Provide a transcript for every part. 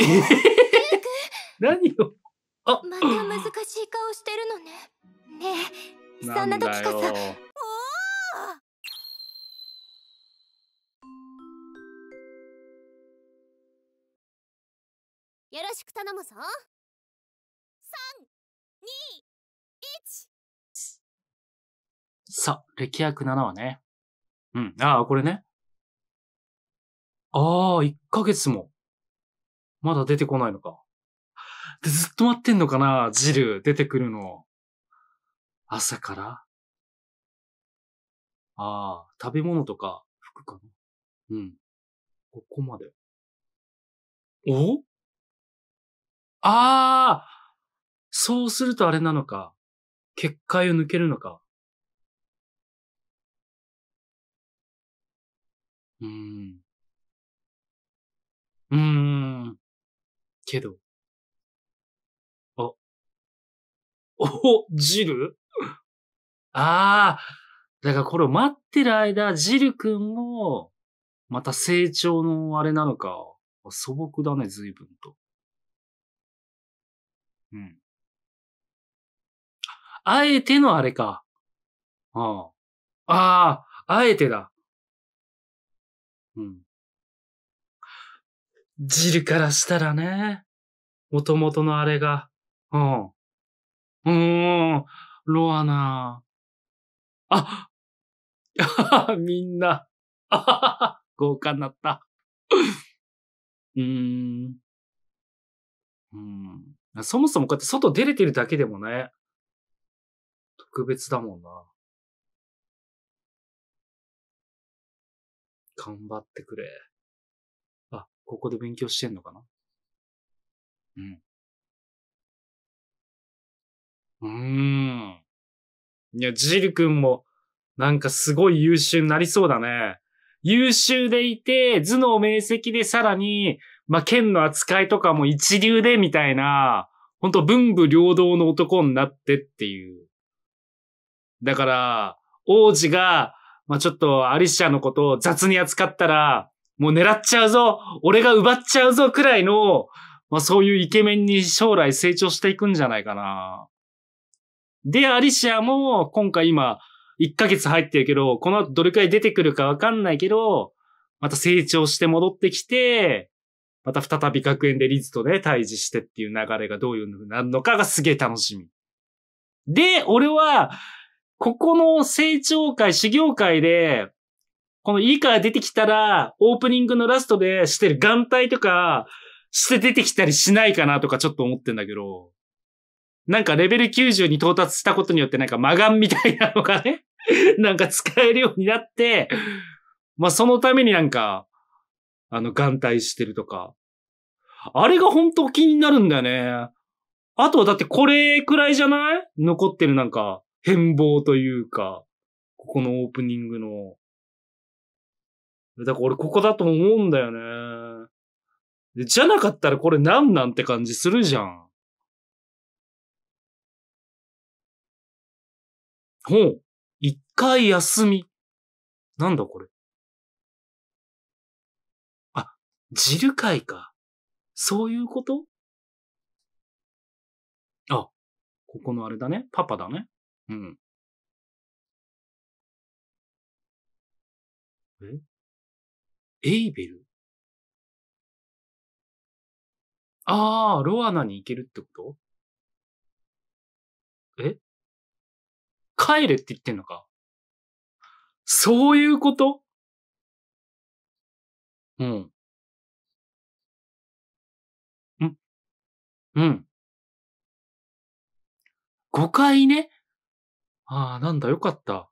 えー、何をあまた難しい顔してるのね。ねえ、そんな時こそ。よろしく頼むぞ。三、二、一。さ、歴約七はね。うん。ああ、これね。ああ、1ヶ月も。まだ出てこないのか。で、ずっと待ってんのかなジル、出てくるの。朝からああ、食べ物とか、服かなうん。ここまで。おああそうするとあれなのか。結界を抜けるのか。うーん。うーん。けど。あ。お、ジル ああ。だからこれを待ってる間、ジル君も、また成長のあれなのか、素朴だね、随分と。うん。あえてのあれか。ああ。ああ、あえてだ。うん。ジルからしたらね、元々のあれが、うん。うーん、ロアナ。あ みんな、あ 豪華になった。うーん。うん。そもそもこうやって外出れてるだけでもね、特別だもんな。頑張ってくれ。ここで勉強してんのかなうん。うーん。いや、ジル君も、なんかすごい優秀になりそうだね。優秀でいて、頭脳明晰でさらに、まあ、剣の扱いとかも一流でみたいな、ほんと文武両道の男になってっていう。だから、王子が、まあ、ちょっとアリシアのことを雑に扱ったら、もう狙っちゃうぞ俺が奪っちゃうぞくらいの、まあそういうイケメンに将来成長していくんじゃないかな。で、アリシアも今回今、1ヶ月入ってるけど、この後どれくらい出てくるかわかんないけど、また成長して戻ってきて、また再び学園でリズとね、対峙してっていう流れがどういうのになるのかがすげえ楽しみ。で、俺は、ここの成長会、修行会で、このいから出てきたら、オープニングのラストでしてる眼帯とか、して出てきたりしないかなとかちょっと思ってんだけど、なんかレベル90に到達したことによってなんか魔眼みたいなのがね、なんか使えるようになって、まあそのためになんか、あの眼帯してるとか。あれが本当気になるんだよね。あとはだってこれくらいじゃない残ってるなんか変貌というか、ここのオープニングのだから俺ここだと思うんだよね。じゃなかったらこれ何なんて感じするじゃん。ほう。一回休み。なんだこれ。あ、ジル会か。そういうことあ、ここのあれだね。パパだね。うん。えエイベルああ、ロアナに行けるってことえ帰れって言ってんのかそういうことうん。んうん。誤解ね。ああ、なんだ、よかった。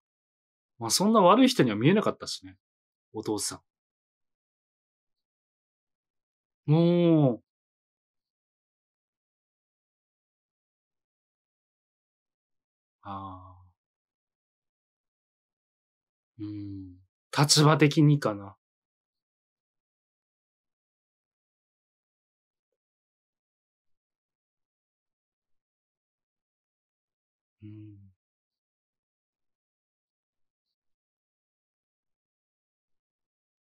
まあ、そんな悪い人には見えなかったしね。お父さん。もう。ああ。うん、立場的にかな。うん。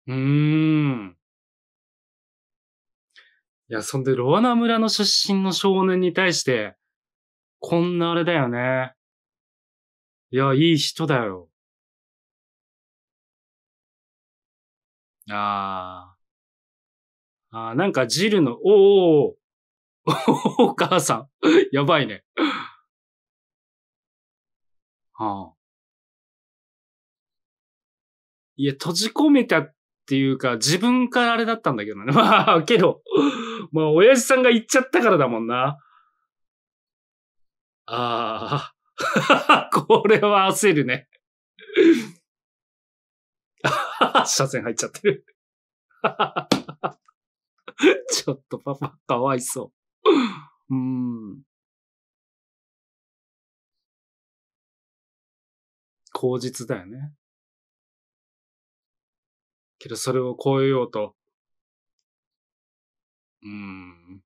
うーん。いや、そんで、ロアナ村の出身の少年に対して、こんなあれだよね。いや、いい人だよ。ああ。ああ、なんかジルの、おおお母さん。やばいね。はあ。いや、閉じ込めたっていうか、自分からあれだったんだけどね。まあ、けど、まあ、親父さんが言っちゃったからだもんな。ああ、これは焦るね。車線入っちゃってるちょっとパパ、かわいそう。うん。口実だよね。けどそれを超えようと。うん。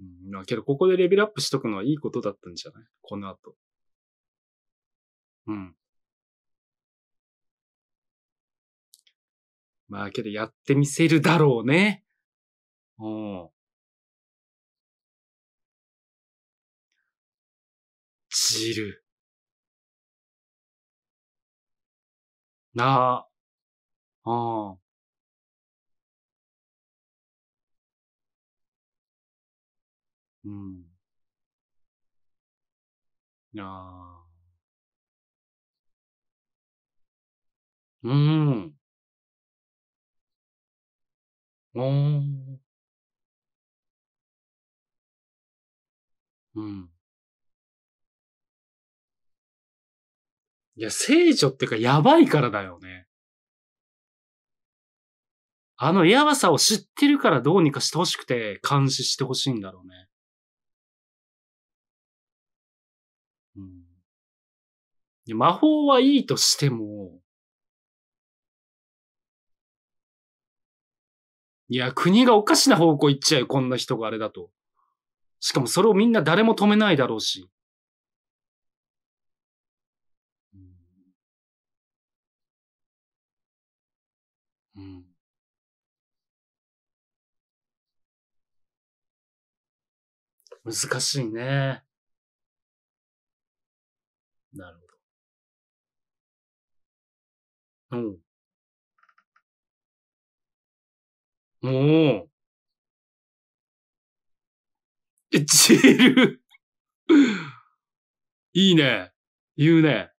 うん、まあけどここでレベルアップしとくのはいいことだったんじゃないこの後。うん。まあけどやってみせるだろうね。うん。ジル。なあ。ああ。うん。ああ。うん。おお。うん。いや、聖女ってかやばいからだよね。あのやばさを知ってるからどうにかしてほしくて監視してほしいんだろうね。うん。で魔法はいいとしても、いや、国がおかしな方向行っちゃうこんな人があれだと。しかもそれをみんな誰も止めないだろうし。難しいね。なるほど。うん。おお。え、ジルいいね。言うね。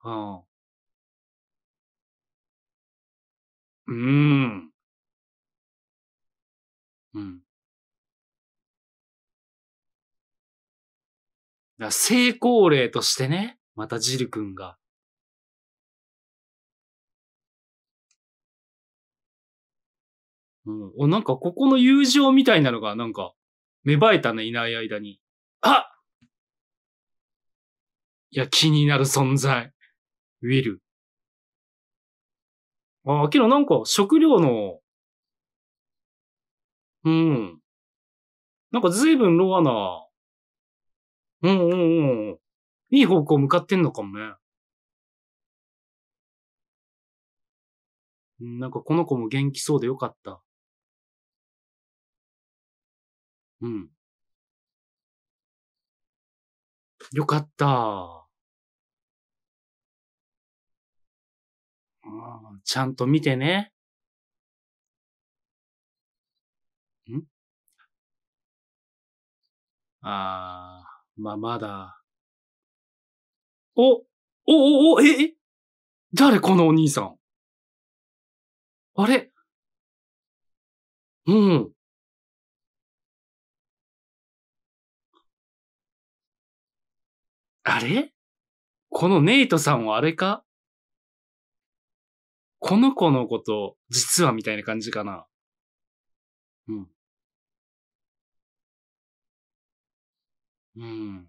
ああ。うーん。うん。だ成功例としてね、またジル君が。うん、お、なんかここの友情みたいなのがなんか芽生えたね、いない間に。あいや、気になる存在。ウィル。ああ、けどなんか食料のうん。なんか随分ロアな、うんうんうん。いい方向向かってんのかもね。なんかこの子も元気そうでよかった。うん。よかった。ちゃんと見てね。あー、まあ、まだ。お、おおお、え、え誰このお兄さんあれうん。あれこのネイトさんはあれかこの子のこと、実はみたいな感じかなうん。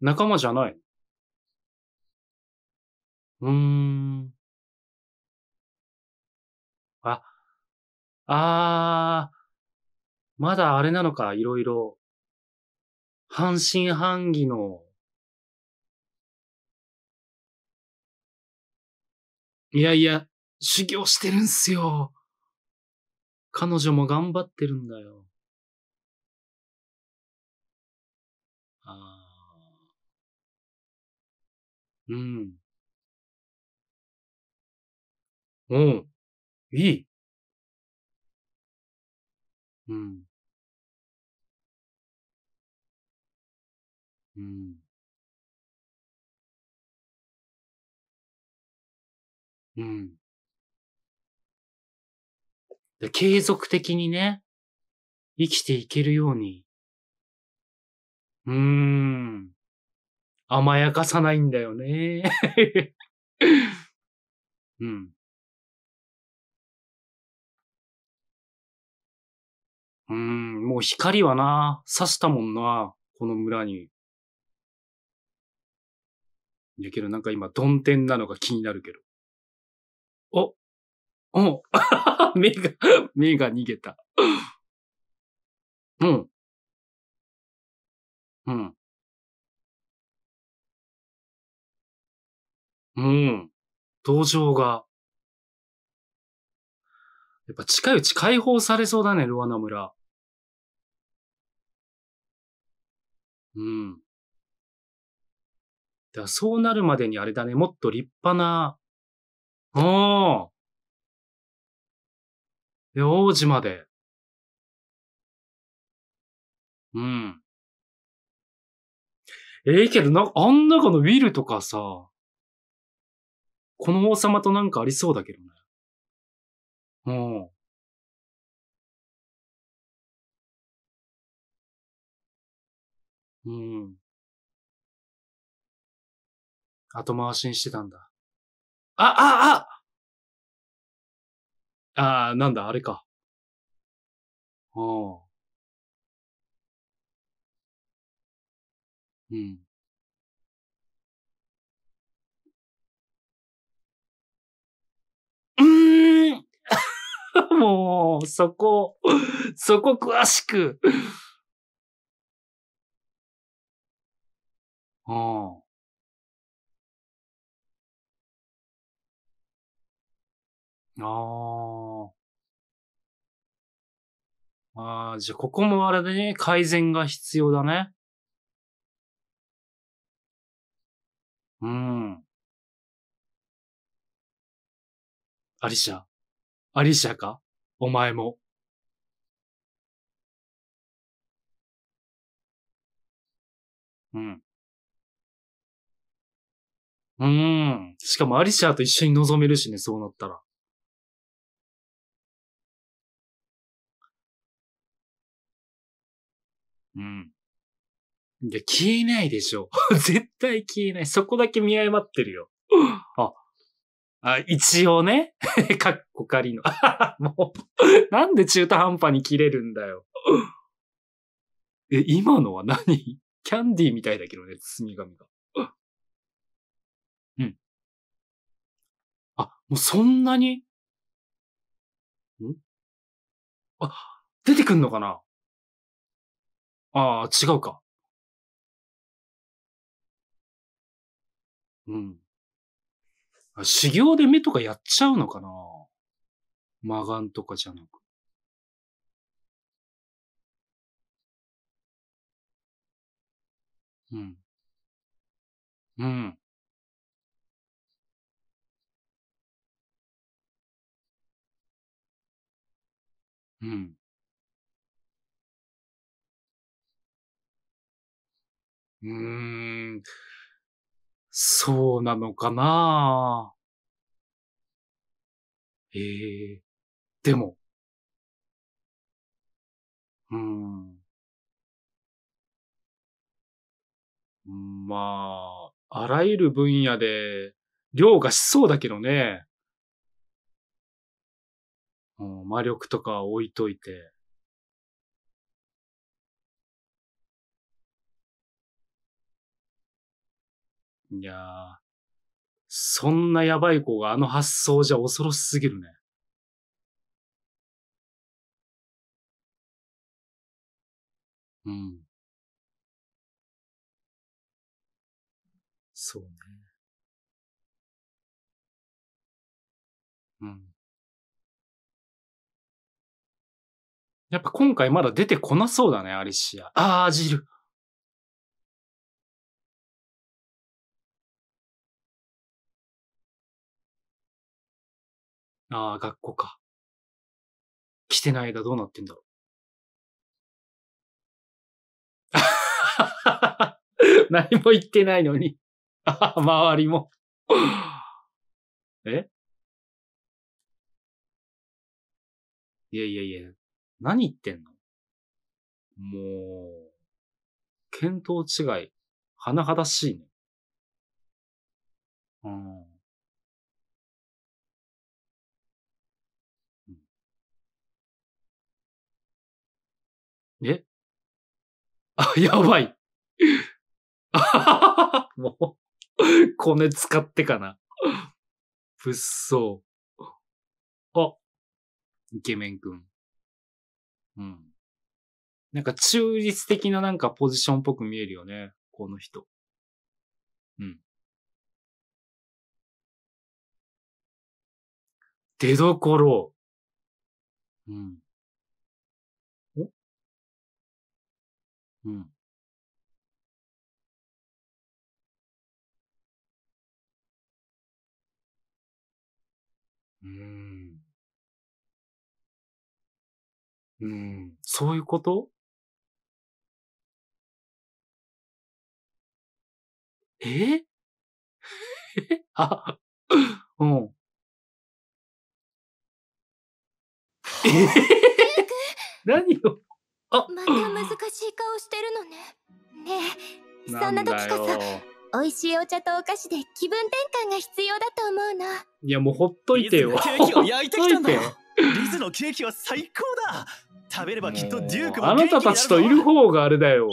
仲間じゃない。うーん。あ、あー、まだあれなのか、いろいろ。半信半疑の。いやいや、修行してるんすよ。彼女も頑張ってるんだよ。ああ。うん。うん。いい。うん。うん。うん。で、継続的にね、生きていけるようにうーん。甘やかさないんだよね。うん。うーん、もう光はな、刺したもんな、この村に。やけどなんか今、ど天なのが気になるけど。おお 目が、目が逃げた。うん。うん。うん。道場が。やっぱ近いうち解放されそうだね、ルワナ村。うん。だそうなるまでにあれだね、もっと立派な、うん。で、王子まで。うん。ええー、けど、な、あん中のウィルとかさ、この王様となんかありそうだけどね。うん。うん。後回しにしてたんだ。あ、あ、あああ、なんだ、あれか。うん。うん。うーん。もう、そこ、そこ詳しく。ああ。ああ。ああ、じゃあここもあれでね、改善が必要だね。うん。アリシャ。アリシャかお前も。うん。うん。しかもアリシャと一緒に望めるしね、そうなったら。うん。いや、消えないでしょ。絶対消えない。そこだけ見誤ってるよ。あ、あ一応ね。かっこかりの。もう、なんで中途半端に切れるんだよ。え、今のは何キャンディーみたいだけどね、包み紙が。うん。あ、もうそんなにんあ、出てくんのかなああ、違うか。うん。あ修行で目とかやっちゃうのかなマガンとかじゃなく。うん。うん。うん。うーん。そうなのかなええー、でも。うん。まあ、あらゆる分野で、量がしそうだけどね。うん、魔力とか置いといて。いやー、そんなやばい子があの発想じゃ恐ろしすぎるね。うん。そうね。うん。やっぱ今回まだ出てこなそうだね、アリシア。あー、ジル。ああ、学校か。来てない間どうなってんだろう。何も言ってないのに。周りも。えいやいやいや、何言ってんのもう、見当違い、甚だしいね。あ、やばい。あはははもう、コ使ってかな。物騒。あ、イケメンくん。うん。なんか中立的ななんかポジションっぽく見えるよね。この人。うん。出どころ。うん。うん。うん。うん、そういうこと？え？え？あ、うん。ええ！何を？あまた難しい顔してるのね。ねえ、そんな時こそ、美味しいお茶とお菓子で気分転換が必要だと思うの。いや、もうほっといてよ。リズのケーキを 焼いてきたんだよ。リズのケーキは最高だ食べればきっとデュークもあなたたちといる方があれだよ。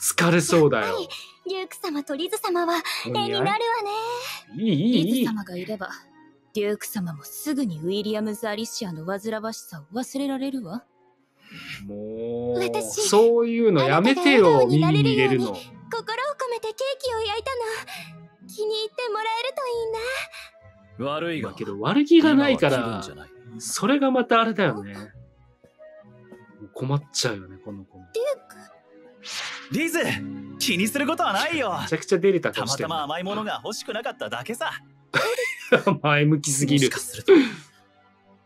疲れそうだよ。デューク様とリズ様は絵になるわね。いいいいリズ様がいれば、デューク様もすぐにウィリアムズ・アリシアの煩わしさを忘れられるわ。もう、そういうのやめてよ、耳に入れるの。心を込めてケーキを焼いたの。気に入ってもらえるといいな。悪いが、けど悪気がないから、それがまたあれだよね。困っちゃうよね、この子も。リズ気にすることはないよめちゃくちゃ出れたたまたま甘いものが欲しくなかっただけさ。前向きすぎる。もしかすると、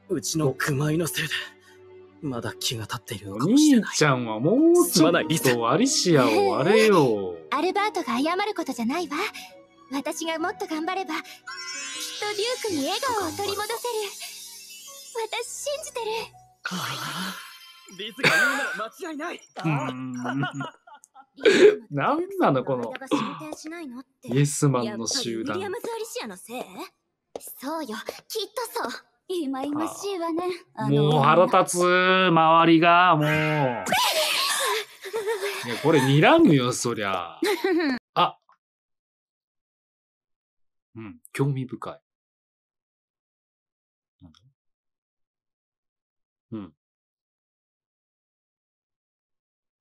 うちの熊井のせいで。まだ気が立っているのかもしれない。兄ちゃんはもうちょっとアリシアをあれよ。アルバートが謝ることじゃないわ。私がもっと頑張れば、きっとデュークに笑顔を取り戻せる。私信じてる。はあ、リズが言うなら間違いない。なんなのこのイエスマンの集団。そうよ、きっとそう。忌々しいわね。もう腹立つ、周りが、もう。いや、これ睨むよ、そりゃ。あ。うん、興味深い。うん。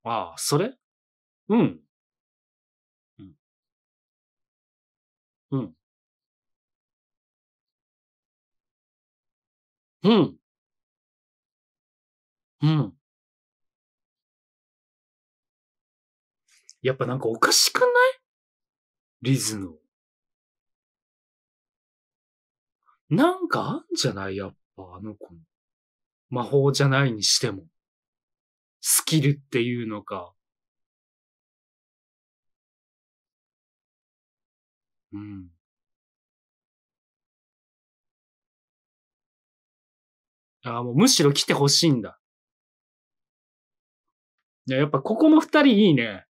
ああ、それうん。うん。うん。うん。うん。やっぱなんかおかしくないリズの。なんかあんじゃないやっぱあの子の。魔法じゃないにしても。スキルっていうのか。うん。あもうむしろ来てほしいんだ。いや、やっぱここの二人いいね。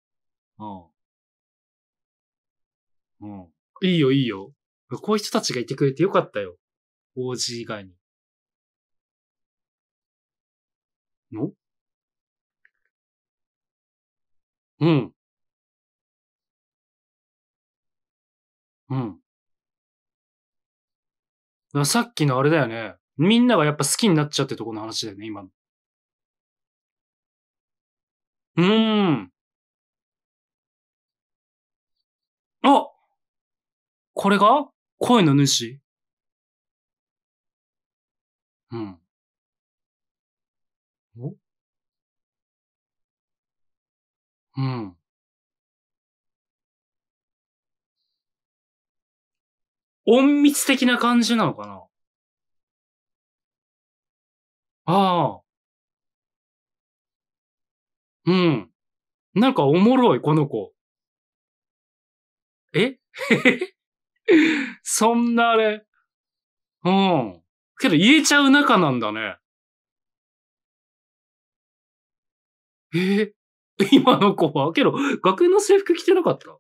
うん。うん。いいよ、いいよ。こういう人たちがいてくれてよかったよ。OG 以外に。のうん。うん。さっきのあれだよね。みんながやっぱ好きになっちゃってとこの話だよね、今の。うーん。あこれが声の主うん。おうん。隠密的な感じなのかなああ。うん。なんかおもろい、この子。え そんなあれ。うん。けど言えちゃう仲なんだね。ええ、今の子はけど、学園の制服着てなかった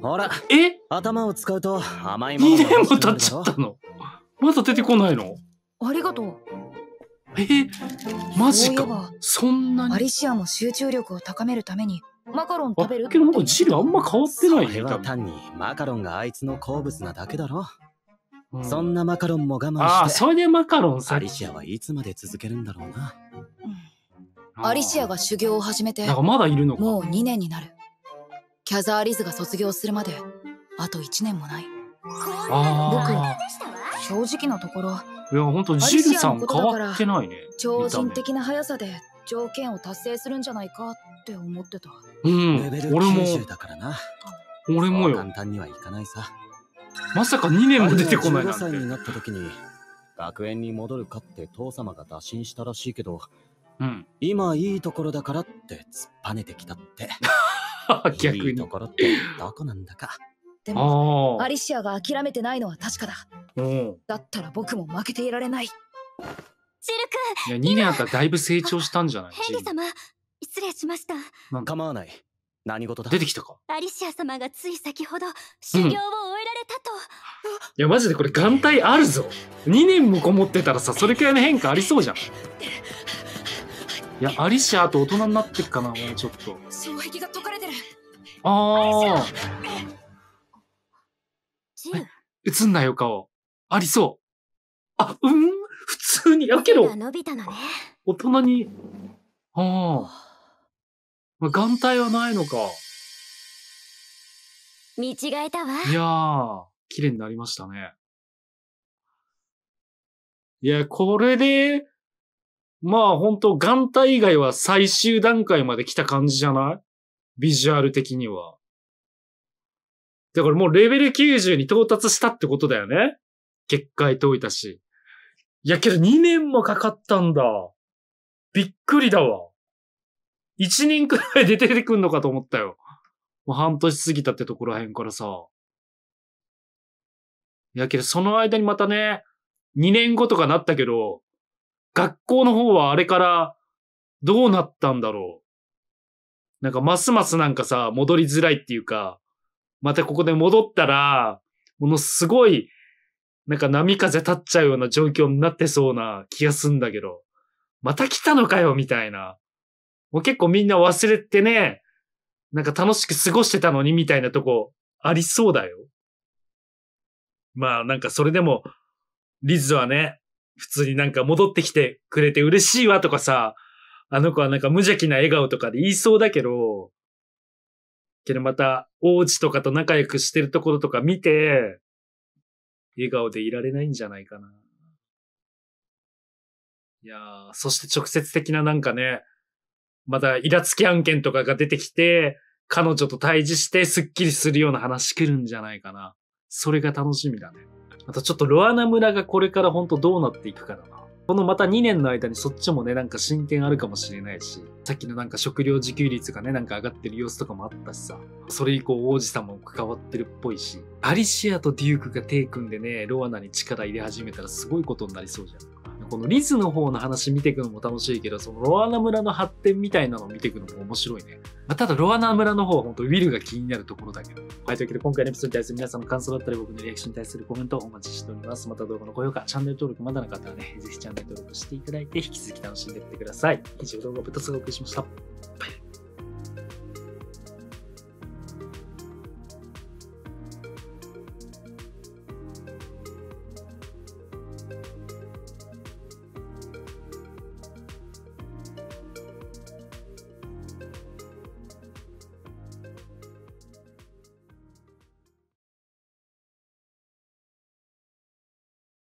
ほら。え頭を使うと甘いもの2年も経っちゃったの。まだ出てこないのありがとう。えー、マジか。そんなに。アリシアも集中力を高めるためにマカロン食べるけどあんま変わってないね。それは単にマカロンがあいつの好物なだけだろ。うん、そんなマカロンも我慢して。ああ、それでマカロンさ。アリシアはいつまで続けるんだろうな。うん、アリシアが修行を始めて、まだいるのもう2年になる。キャザーリズが卒業するまで、あと1年もない。あ僕は正直なところいや本当ジルさん変わってないね超人的な速さで条件を達成するんじゃないかって思ってたうん俺も俺もよ簡単にはいかないさまさか2年も出てこないなんて歳になった時に学園に戻るかって父様が打診したらしいけど、うん、今いいところだからって突っぱねてきたって 逆にいいところってどこなんだかでもアリシアが諦めてないのは確かだ、うん、だったら僕も負けていられないジル君いや2年あっただいぶ成長したんじゃないヘンリ様失礼しました構わない何事だ出てきたかアリシア様がつい先ほど修行を終えられたと、うん、いやマジでこれ眼帯あるぞ2年もこもってたらさそれくらいの変化ありそうじゃんいや、アリシアと大人になってっかな、もうちょっと。障壁が解かれてる。ああ。映んないよ。顔。ありそう。あ、うん、普通に。やけど、伸びたのね。大人に、ああ。眼帯はないのか。見違えたわ。いやー、綺麗になりましたね。いや、これで、まあ本当眼帯以外は最終段階まで来た感じじゃないビジュアル的には。だからもうレベル90に到達したってことだよね。結界解いたし。いやけど2年もかかったんだ。びっくりだわ。1年くらいで出てくんのかと思ったよ。もう半年過ぎたってところらへんからさ。いやけどその間にまたね、2年後とかなったけど、学校の方はあれからどうなったんだろう。なんかますますなんかさ、戻りづらいっていうか、またここで戻ったら、ものすごい、なんか波風立っちゃうような状況になってそうな気がすんだけど、また来たのかよ、みたいな。もう結構みんな忘れてね、なんか楽しく過ごしてたのに、みたいなとこ、ありそうだよ。まあなんかそれでも、リズはね、普通になんか戻ってきてくれて嬉しいわとかさ、あの子はなんか無邪気な笑顔とかで言いそうだけど、けどまた、王子とかと仲良くしてるところとか見て、笑顔でいられないんじゃないかな。いやー、そして直接的ななんかね、またイラつき案件とかが出てきて、彼女と対峙してスッキリするような話来るんじゃないかな。それが楽しみだね。あとちょっとロアナ村がこれからほんとどうなっていくかだな。このまた2年の間にそっちもね、なんか進展あるかもしれないし、さっきのなんか食料自給率がね、なんか上がってる様子とかもあったしさ、それ以降王子様も関わってるっぽいし、アリシアとデュークが手組んでね、ロアナに力入れ始めたらすごいことになりそうじゃん。このリズの方の話見ていくのも楽しいけど、そのロアナ村の発展みたいなのを見ていくのも面白いね。まあ、ただロアナ村の方は本当ウィルが気になるところだけど。はい、というわけで今回のエピソードに対する皆さんの感想だったり僕のリアクションに対するコメントをお待ちしております。また動画の高評価、チャンネル登録まだの方はね、ぜひチャンネル登録していただいて、引き続き楽しんでいってください。以上動画をぶたすお送りしました。バイバイ。